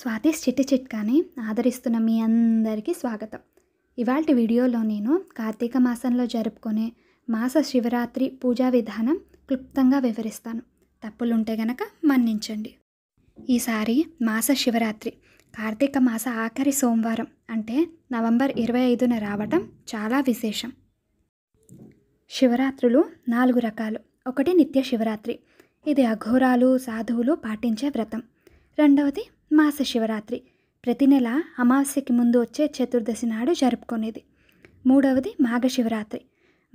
స్వాతిస్ చిట్టి చిట్కాని ఆదరిస్తున్న మీ అందరికీ స్వాగతం ఇవాళ వీడియోలో నేను కార్తీక మాసంలో జరుపుకునే మాస శివరాత్రి పూజా విధానం క్లుప్తంగా వివరిస్తాను తప్పులుంటే గనక మన్నించండి ఈసారి మాస శివరాత్రి కార్తీక మాస ఆఖరి సోమవారం అంటే నవంబర్ ఇరవై ఐదున రావటం చాలా విశేషం శివరాత్రులు నాలుగు రకాలు ఒకటి నిత్య శివరాత్రి ఇది అఘోరాలు సాధువులు పాటించే వ్రతం రెండవది మాస శివరాత్రి ప్రతి నెల అమావాస్యకి ముందు వచ్చే చతుర్దశి నాడు జరుపుకునేది మూడవది మాఘ శివరాత్రి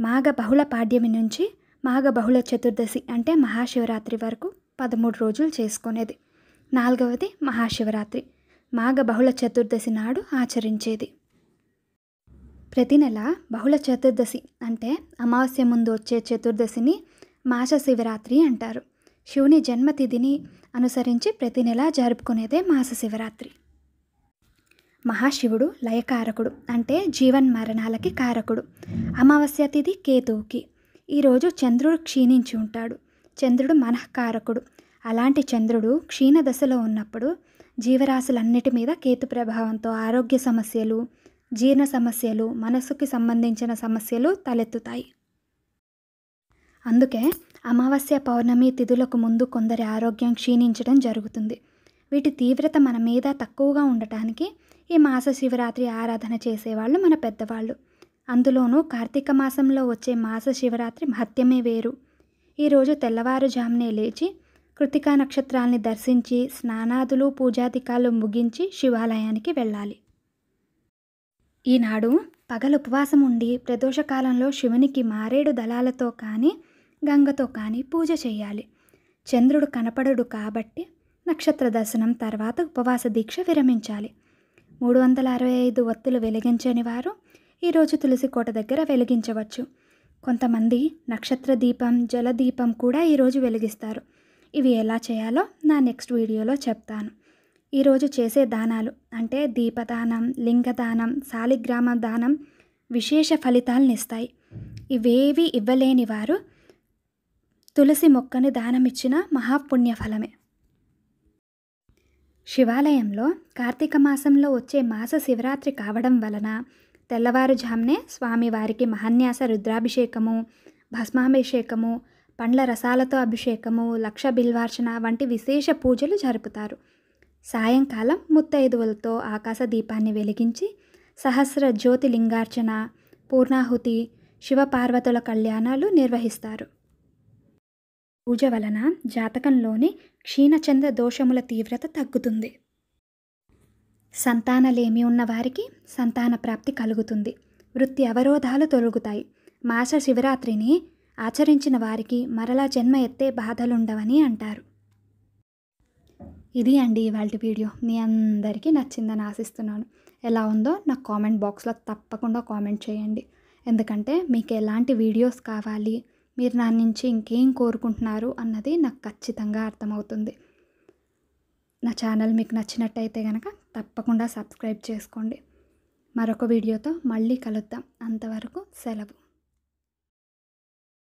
మాఘ బహుళ పాడ్యమి నుంచి మాఘ బహుళ చతుర్దశి అంటే మహాశివరాత్రి వరకు పదమూడు రోజులు చేసుకునేది నాలుగవది మహాశివరాత్రి మాఘ బహుళ చతుర్దశి నాడు ఆచరించేది ప్రతి నెల బహుళ చతుర్దశి అంటే అమావాస్య ముందు వచ్చే చతుర్దశిని మాస శివరాత్రి అంటారు శివుని జన్మతిథిని అనుసరించి ప్రతి నెలా జరుపుకునేదే మాస శివరాత్రి మహాశివుడు లయకారకుడు అంటే జీవన్ మరణాలకి కారకుడు అమావాస్య తిథి కేతువుకి ఈరోజు చంద్రుడు క్షీణించి ఉంటాడు చంద్రుడు మనఃకారకుడు అలాంటి చంద్రుడు క్షీణ దశలో ఉన్నప్పుడు జీవరాశులన్నిటి మీద కేతు ప్రభావంతో ఆరోగ్య సమస్యలు జీర్ణ సమస్యలు మనసుకి సంబంధించిన సమస్యలు తలెత్తుతాయి అందుకే అమావాస్య పౌర్ణమి తిథులకు ముందు కొందరి ఆరోగ్యం క్షీణించడం జరుగుతుంది వీటి తీవ్రత మన మీద తక్కువగా ఉండటానికి ఈ మాస శివరాత్రి ఆరాధన చేసేవాళ్ళు మన పెద్దవాళ్ళు అందులోనూ కార్తీక మాసంలో వచ్చే మాస శివరాత్రి మహత్యమే వేరు ఈరోజు తెల్లవారుజామునే లేచి కృతికా నక్షత్రాల్ని దర్శించి స్నానాదులు పూజాధికాలు ముగించి శివాలయానికి వెళ్ళాలి ఈనాడు పగలు ఉపవాసం ఉండి ప్రదోషకాలంలో శివునికి మారేడు దళాలతో కానీ గంగతో కానీ పూజ చేయాలి చంద్రుడు కనపడడు కాబట్టి నక్షత్ర దర్శనం తర్వాత ఉపవాస దీక్ష విరమించాలి మూడు వందల అరవై ఐదు ఒత్తులు వెలిగించని వారు ఈరోజు తులసి కోట దగ్గర వెలిగించవచ్చు కొంతమంది నక్షత్ర దీపం జలదీపం కూడా ఈరోజు వెలిగిస్తారు ఇవి ఎలా చేయాలో నా నెక్స్ట్ వీడియోలో చెప్తాను ఈరోజు చేసే దానాలు అంటే దీపదానం లింగదానం శాలిగ్రామ దానం విశేష ఫలితాలను ఇస్తాయి ఇవేవి ఇవ్వలేని వారు తులసి మొక్కని దానమిచ్చిన మహాపుణ్యఫలమే శివాలయంలో కార్తీక మాసంలో వచ్చే మాస శివరాత్రి కావడం వలన తెల్లవారుజామునే స్వామివారికి మహాన్యాస రుద్రాభిషేకము భస్మాభిషేకము పండ్ల రసాలతో అభిషేకము లక్ష బిల్వార్చన వంటి విశేష పూజలు జరుపుతారు సాయంకాలం ముత్తైదువులతో ఆకాశ దీపాన్ని వెలిగించి సహస్ర జ్యోతి లింగార్చన పూర్ణాహుతి శివపార్వతుల కళ్యాణాలు నిర్వహిస్తారు పూజ వలన జాతకంలోని క్షీణచంద దోషముల తీవ్రత తగ్గుతుంది సంతానలేమి ఉన్నవారికి సంతాన ప్రాప్తి కలుగుతుంది వృత్తి అవరోధాలు తొలుగుతాయి మాస శివరాత్రిని ఆచరించిన వారికి మరలా జన్మ ఎత్తే బాధలుండవని అంటారు ఇది అండి ఇవాళ వీడియో మీ అందరికీ నచ్చిందని ఆశిస్తున్నాను ఎలా ఉందో నాకు కామెంట్ బాక్స్లో తప్పకుండా కామెంట్ చేయండి ఎందుకంటే మీకు ఎలాంటి వీడియోస్ కావాలి మీరు నా నుంచి ఇంకేం కోరుకుంటున్నారు అన్నది నాకు ఖచ్చితంగా అర్థమవుతుంది నా ఛానల్ మీకు నచ్చినట్టయితే కనుక తప్పకుండా సబ్స్క్రైబ్ చేసుకోండి మరొక వీడియోతో మళ్ళీ కలుద్దాం అంతవరకు సెలవు